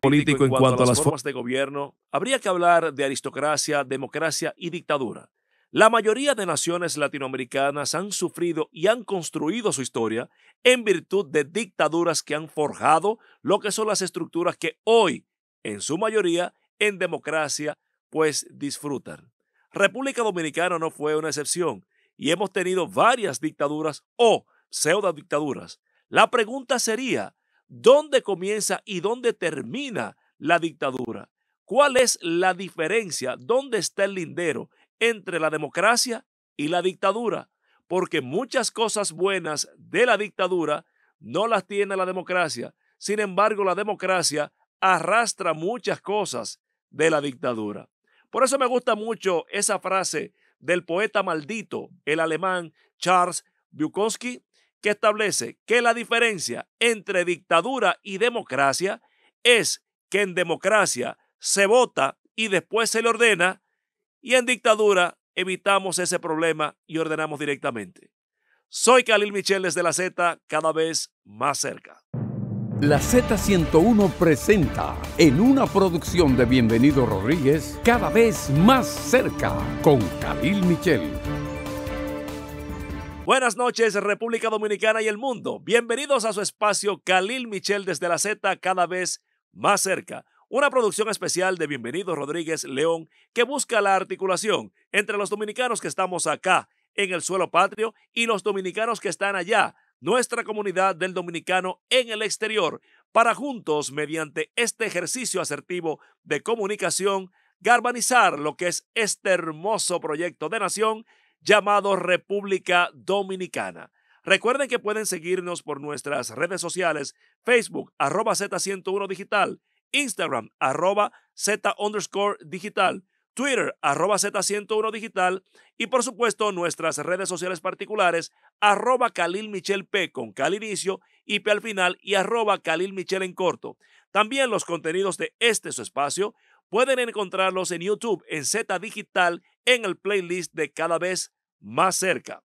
político en cuanto a las formas de gobierno, habría que hablar de aristocracia, democracia y dictadura. La mayoría de naciones latinoamericanas han sufrido y han construido su historia en virtud de dictaduras que han forjado lo que son las estructuras que hoy, en su mayoría, en democracia, pues disfrutan. República Dominicana no fue una excepción y hemos tenido varias dictaduras o pseudo dictaduras. La pregunta sería, ¿Dónde comienza y dónde termina la dictadura? ¿Cuál es la diferencia? ¿Dónde está el lindero entre la democracia y la dictadura? Porque muchas cosas buenas de la dictadura no las tiene la democracia. Sin embargo, la democracia arrastra muchas cosas de la dictadura. Por eso me gusta mucho esa frase del poeta maldito, el alemán Charles Bukowski, que establece que la diferencia entre dictadura y democracia es que en democracia se vota y después se le ordena, y en dictadura evitamos ese problema y ordenamos directamente. Soy Khalil Michel de la Z, cada vez más cerca. La Z101 presenta en una producción de Bienvenido Rodríguez, cada vez más cerca con Khalil Michel. Buenas noches, República Dominicana y el mundo. Bienvenidos a su espacio Khalil Michel desde la Z cada vez más cerca. Una producción especial de Bienvenido Rodríguez León que busca la articulación entre los dominicanos que estamos acá en el suelo patrio y los dominicanos que están allá, nuestra comunidad del dominicano en el exterior, para juntos, mediante este ejercicio asertivo de comunicación, garbanizar lo que es este hermoso proyecto de nación llamado República Dominicana. Recuerden que pueden seguirnos por nuestras redes sociales, Facebook, arroba Z101 Digital, Instagram, arroba Z underscore digital, Twitter, arroba Z101 digital y por supuesto nuestras redes sociales particulares, arroba Calil Michel con Cal inicio y P al final y arroba Calil Michel en corto. También los contenidos de este su espacio pueden encontrarlos en YouTube en Z Digital en el playlist de Cada vez más cerca.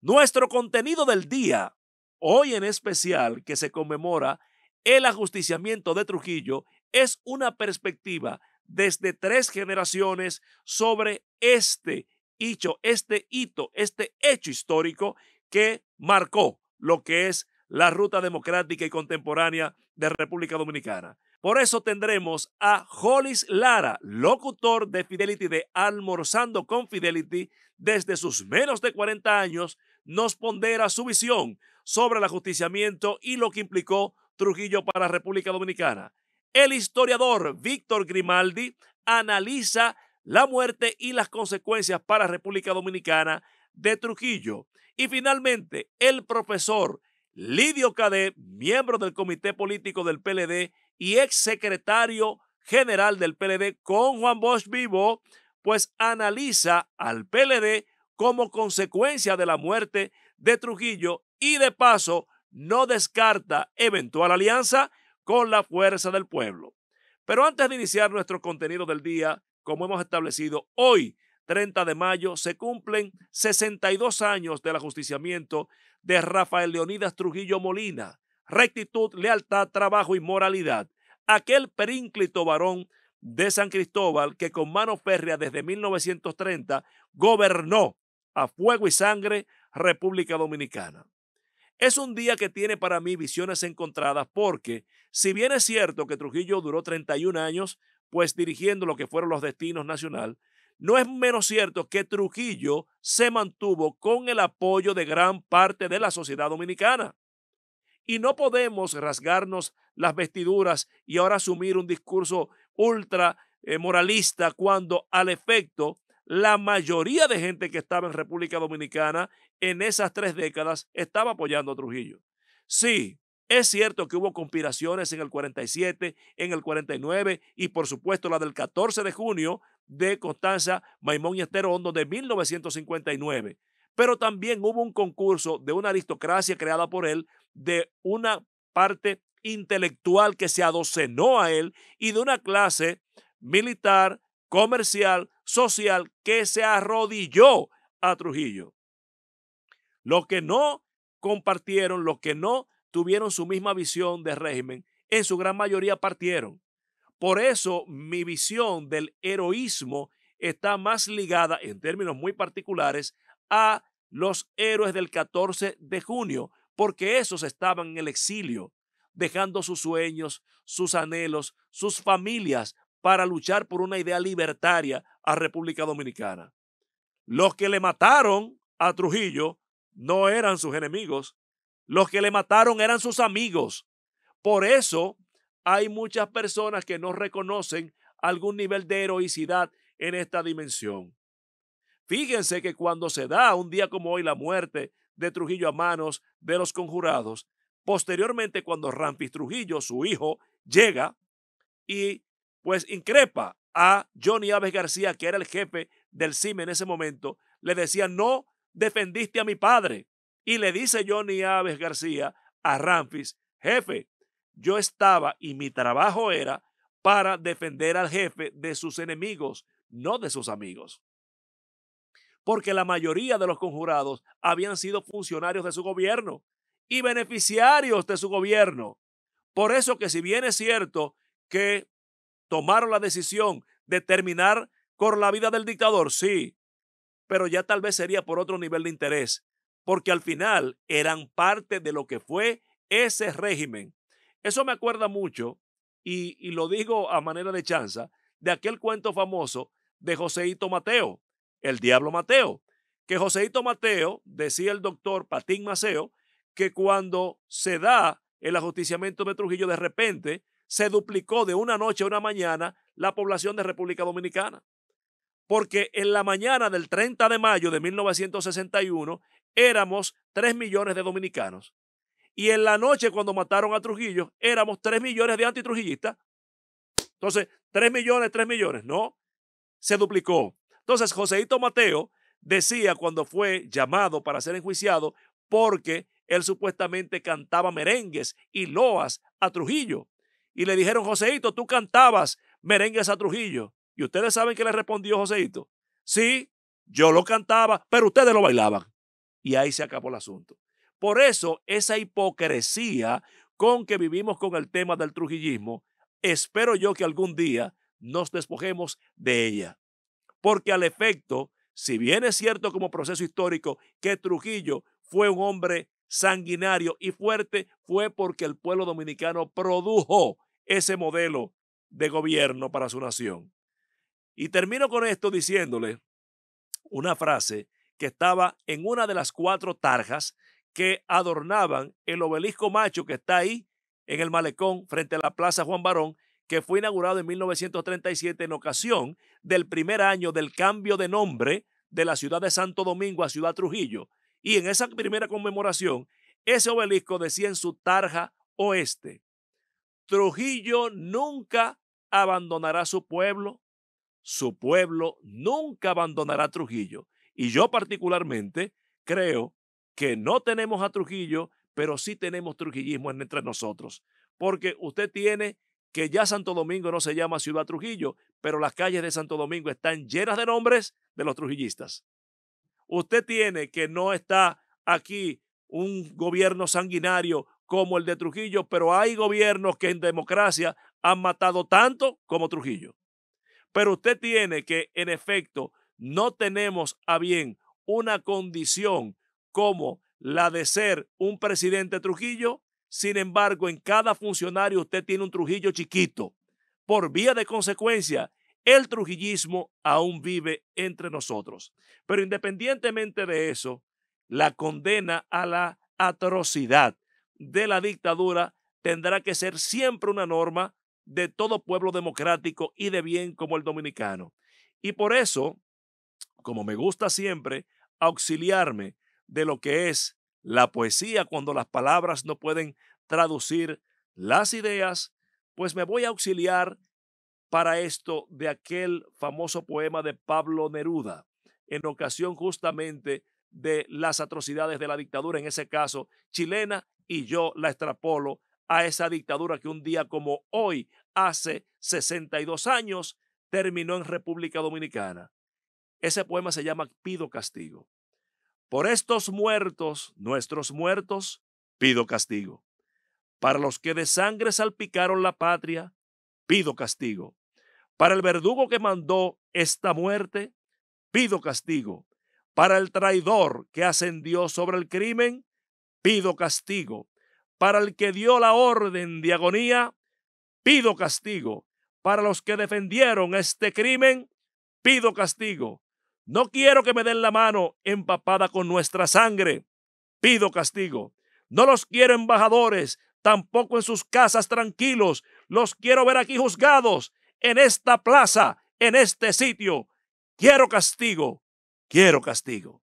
Nuestro contenido del día, hoy en especial que se conmemora el ajusticiamiento de Trujillo, es una perspectiva desde tres generaciones sobre este hecho, este hito, este hecho histórico que marcó lo que es la ruta democrática y contemporánea de República Dominicana. Por eso tendremos a Jolis Lara, locutor de Fidelity de Almorzando con Fidelity, desde sus menos de 40 años, nos pondera su visión sobre el ajusticiamiento y lo que implicó Trujillo para República Dominicana. El historiador Víctor Grimaldi analiza la muerte y las consecuencias para República Dominicana de Trujillo. Y finalmente, el profesor Lidio Cadet, miembro del Comité Político del PLD y exsecretario general del PLD con Juan Bosch Vivo, pues analiza al PLD como consecuencia de la muerte de Trujillo y de paso no descarta eventual alianza con la fuerza del pueblo. Pero antes de iniciar nuestro contenido del día, como hemos establecido hoy, 30 de mayo, se cumplen 62 años del ajusticiamiento de Rafael Leonidas Trujillo Molina, rectitud, lealtad, trabajo y moralidad, aquel perínclito varón de San Cristóbal, que con mano férrea desde 1930 gobernó a fuego y sangre República Dominicana. Es un día que tiene para mí visiones encontradas porque, si bien es cierto que Trujillo duró 31 años, pues dirigiendo lo que fueron los destinos nacional, no es menos cierto que Trujillo se mantuvo con el apoyo de gran parte de la sociedad dominicana. Y no podemos rasgarnos las vestiduras y ahora asumir un discurso ultra eh, moralista cuando al efecto la mayoría de gente que estaba en República Dominicana en esas tres décadas estaba apoyando a Trujillo. Sí, es cierto que hubo conspiraciones en el 47, en el 49 y por supuesto la del 14 de junio de Constanza Maimón y Estero Hondo de 1959. Pero también hubo un concurso de una aristocracia creada por él, de una parte intelectual que se adocenó a él y de una clase militar, comercial, social que se arrodilló a Trujillo. Los que no compartieron, los que no tuvieron su misma visión de régimen, en su gran mayoría partieron. Por eso mi visión del heroísmo está más ligada, en términos muy particulares, a los héroes del 14 de junio, porque esos estaban en el exilio, dejando sus sueños, sus anhelos, sus familias para luchar por una idea libertaria a República Dominicana. Los que le mataron a Trujillo no eran sus enemigos, los que le mataron eran sus amigos. Por eso hay muchas personas que no reconocen algún nivel de heroicidad en esta dimensión. Fíjense que cuando se da un día como hoy la muerte de Trujillo a manos de los conjurados, Posteriormente, cuando Rampis Trujillo, su hijo, llega y pues increpa a Johnny Aves García, que era el jefe del CIME en ese momento, le decía, no defendiste a mi padre. Y le dice Johnny Aves García a Ramfis, jefe, yo estaba y mi trabajo era para defender al jefe de sus enemigos, no de sus amigos. Porque la mayoría de los conjurados habían sido funcionarios de su gobierno y beneficiarios de su gobierno. Por eso que si bien es cierto que tomaron la decisión de terminar con la vida del dictador, sí, pero ya tal vez sería por otro nivel de interés, porque al final eran parte de lo que fue ese régimen. Eso me acuerda mucho, y, lo digo a manera de chanza, de aquel cuento famoso de Joseito Mateo, el diablo Mateo, que Joseito Mateo, decía el doctor Patín Maceo, que cuando se da el ajusticiamiento de Trujillo, de repente se duplicó de una noche a una mañana la población de República Dominicana. Porque en la mañana del 30 de mayo de 1961 éramos 3 millones de dominicanos. Y en la noche cuando mataron a Trujillo éramos 3 millones de antitrujillistas. Entonces, 3 millones, 3 millones, ¿no? Se duplicó. Entonces, Joseito Mateo decía cuando fue llamado para ser enjuiciado porque él supuestamente cantaba merengues y loas a Trujillo. Y le dijeron, Joseito, tú cantabas merengues a Trujillo. Y ustedes saben que le respondió Joseito. Sí, yo lo cantaba, pero ustedes lo bailaban. Y ahí se acabó el asunto. Por eso esa hipocresía con que vivimos con el tema del trujillismo, espero yo que algún día nos despojemos de ella. Porque al efecto, si bien es cierto como proceso histórico que Trujillo fue un hombre sanguinario y fuerte fue porque el pueblo dominicano produjo ese modelo de gobierno para su nación. Y termino con esto diciéndole una frase que estaba en una de las cuatro tarjas que adornaban el obelisco macho que está ahí en el malecón frente a la Plaza Juan Barón, que fue inaugurado en 1937 en ocasión del primer año del cambio de nombre de la ciudad de Santo Domingo a Ciudad Trujillo, y en esa primera conmemoración, ese obelisco decía en su tarja oeste, Trujillo nunca abandonará su pueblo, su pueblo nunca abandonará a Trujillo. Y yo particularmente creo que no tenemos a Trujillo, pero sí tenemos trujillismo entre nosotros. Porque usted tiene que ya Santo Domingo no se llama Ciudad Trujillo, pero las calles de Santo Domingo están llenas de nombres de los trujillistas. Usted tiene que no está aquí un gobierno sanguinario como el de Trujillo, pero hay gobiernos que en democracia han matado tanto como Trujillo. Pero usted tiene que, en efecto, no tenemos a bien una condición como la de ser un presidente Trujillo. Sin embargo, en cada funcionario usted tiene un Trujillo chiquito. Por vía de consecuencia, el trujillismo aún vive entre nosotros. Pero independientemente de eso, la condena a la atrocidad de la dictadura tendrá que ser siempre una norma de todo pueblo democrático y de bien como el dominicano. Y por eso, como me gusta siempre, auxiliarme de lo que es la poesía cuando las palabras no pueden traducir las ideas, pues me voy a auxiliar para esto de aquel famoso poema de Pablo Neruda, en ocasión justamente de las atrocidades de la dictadura, en ese caso chilena, y yo la extrapolo a esa dictadura que un día como hoy, hace 62 años, terminó en República Dominicana. Ese poema se llama Pido castigo. Por estos muertos, nuestros muertos, pido castigo. Para los que de sangre salpicaron la patria, pido castigo. Para el verdugo que mandó esta muerte, pido castigo. Para el traidor que ascendió sobre el crimen, pido castigo. Para el que dio la orden de agonía, pido castigo. Para los que defendieron este crimen, pido castigo. No quiero que me den la mano empapada con nuestra sangre. Pido castigo. No los quiero embajadores, tampoco en sus casas tranquilos, los quiero ver aquí juzgados en esta plaza, en este sitio. Quiero castigo, quiero castigo.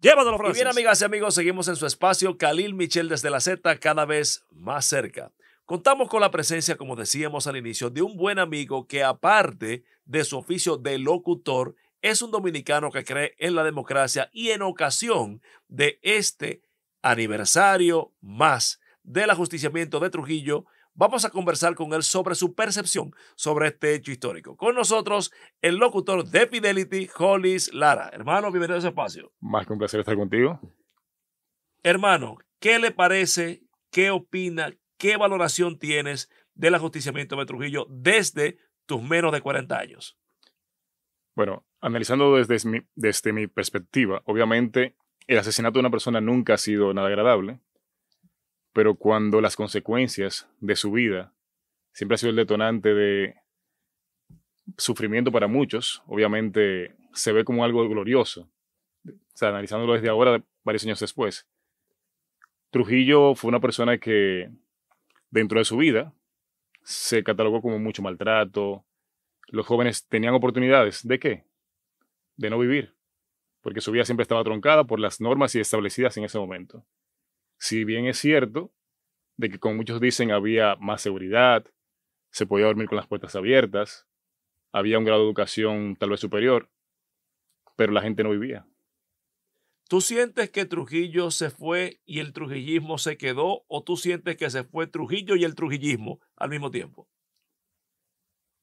Llévatelo, Francis. Y bien, amigas y amigos, seguimos en su espacio. Khalil Michel desde la Z, cada vez más cerca. Contamos con la presencia, como decíamos al inicio, de un buen amigo que, aparte de su oficio de locutor, es un dominicano que cree en la democracia y en ocasión de este aniversario más del ajusticiamiento de Trujillo, Vamos a conversar con él sobre su percepción sobre este hecho histórico. Con nosotros, el locutor de Fidelity, Hollis Lara. Hermano, bienvenido a ese espacio. Más que un placer estar contigo. Hermano, ¿qué le parece? ¿Qué opina? ¿Qué valoración tienes del ajusticiamiento de Trujillo desde tus menos de 40 años? Bueno, analizando desde desde mi perspectiva, obviamente el asesinato de una persona nunca ha sido nada agradable, pero cuando las consecuencias de su vida siempre ha sido el detonante de sufrimiento para muchos, obviamente se ve como algo glorioso. O analizándolo desde ahora, varios años después. Trujillo fue una persona que dentro de su vida se catalogó como mucho maltrato. Los jóvenes tenían oportunidades. ¿De qué? De no vivir. Porque su vida siempre estaba troncada por las normas y establecidas en ese momento. Si bien es cierto de que como muchos dicen había más seguridad, se podía dormir con las puertas abiertas, había un grado de educación tal vez superior, pero la gente no vivía. ¿Tú sientes que Trujillo se fue y el trujillismo se quedó o tú sientes que se fue Trujillo y el trujillismo al mismo tiempo?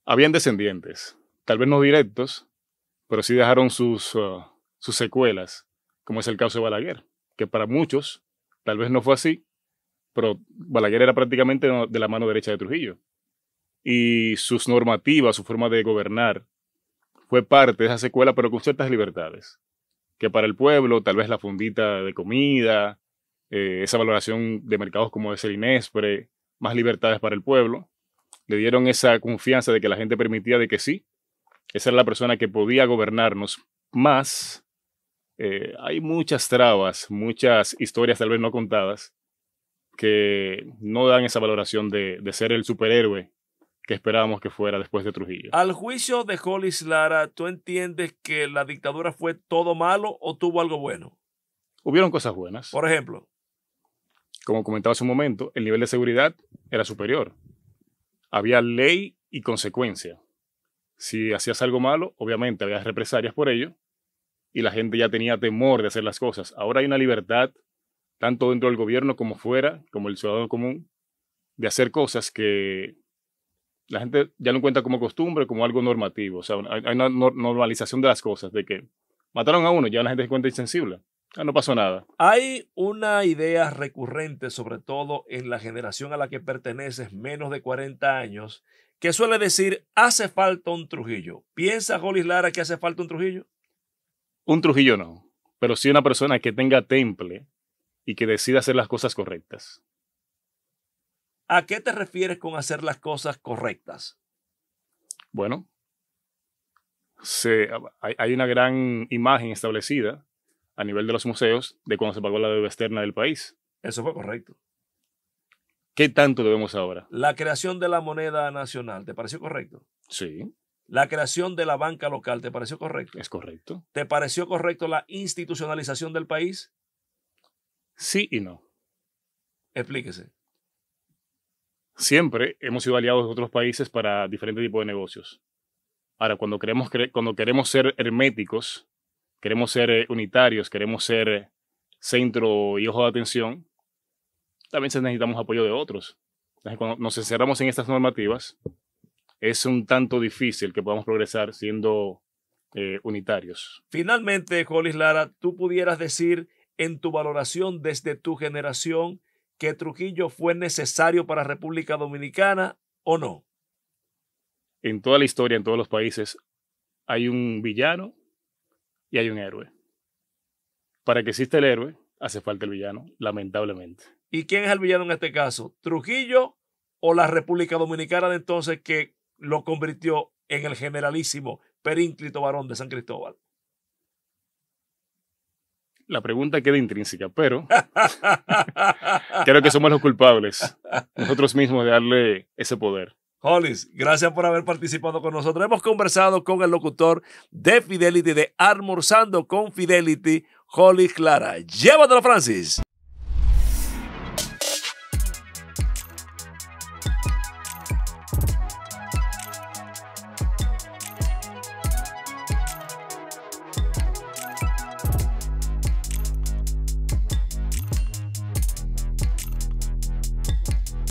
Habían descendientes, tal vez no directos, pero sí dejaron sus, uh, sus secuelas, como es el caso de Balaguer, que para muchos Tal vez no fue así, pero Balaguer era prácticamente de la mano derecha de Trujillo. Y sus normativas, su forma de gobernar, fue parte de esa secuela, pero con ciertas libertades. Que para el pueblo, tal vez la fundita de comida, eh, esa valoración de mercados como es el Inéspre, más libertades para el pueblo, le dieron esa confianza de que la gente permitía de que sí, esa era la persona que podía gobernarnos más eh, hay muchas trabas, muchas historias tal vez no contadas que no dan esa valoración de, ser el superhéroe que esperábamos que fuera después de Trujillo. Al juicio de Hollis Lara, ¿tú entiendes que la dictadura fue todo malo o tuvo algo bueno? Hubieron cosas buenas. Por ejemplo. Como comentaba hace un momento, el nivel de seguridad era superior. Había ley y consecuencia. Si hacías algo malo, obviamente había represalias por ello, y la gente ya tenía temor de hacer las cosas. Ahora hay una libertad, tanto dentro del gobierno como fuera, como el ciudadano común, de hacer cosas que la gente ya no cuenta como costumbre, como algo normativo. O sea, hay una normalización de las cosas, de que mataron a uno, ya la gente se cuenta insensible. Ya ah, no pasó nada. Hay una idea recurrente, sobre todo en la generación a la que perteneces, menos de 40 años, que suele decir, hace falta un Trujillo. ¿Piensa Jolis Lara que hace falta un Trujillo? un Trujillo no, pero sí una persona que tenga temple y que decida hacer las cosas correctas. ¿A qué te refieres con hacer las cosas correctas? Bueno, se, hay, hay, una gran imagen establecida a nivel de los museos de cuando se pagó la deuda externa del país. Eso fue correcto. ¿Qué tanto debemos ahora? La creación de la moneda nacional, ¿te pareció correcto? Sí la creación de la banca local, ¿te pareció correcto? Es correcto. ¿Te pareció correcto la institucionalización del país? Sí y no. Explíquese. Siempre hemos sido aliados de otros países para diferentes tipos de negocios. Ahora, cuando queremos, cuando queremos ser herméticos, queremos ser eh, unitarios, queremos ser eh, centro y ojo de atención, también necesitamos apoyo de otros. Entonces, cuando nos encerramos en estas normativas, es un tanto difícil que podamos progresar siendo eh, unitarios. Finalmente, Jolis Lara, tú pudieras decir en tu valoración desde tu generación que Trujillo fue necesario para República Dominicana o no? En toda la historia, en todos los países, hay un villano y hay un héroe. Para que exista el héroe, hace falta el villano, lamentablemente. ¿Y quién es el villano en este caso? ¿Trujillo o la República Dominicana de entonces que lo convirtió en el generalísimo Perínclito Varón de San Cristóbal. La pregunta queda intrínseca, pero creo que somos los culpables nosotros mismos de darle ese poder. Hollis, gracias por haber participado con nosotros. Hemos conversado con el locutor de Fidelity, de Almorzando con Fidelity, Hollis Clara. Llévatelo, Francis.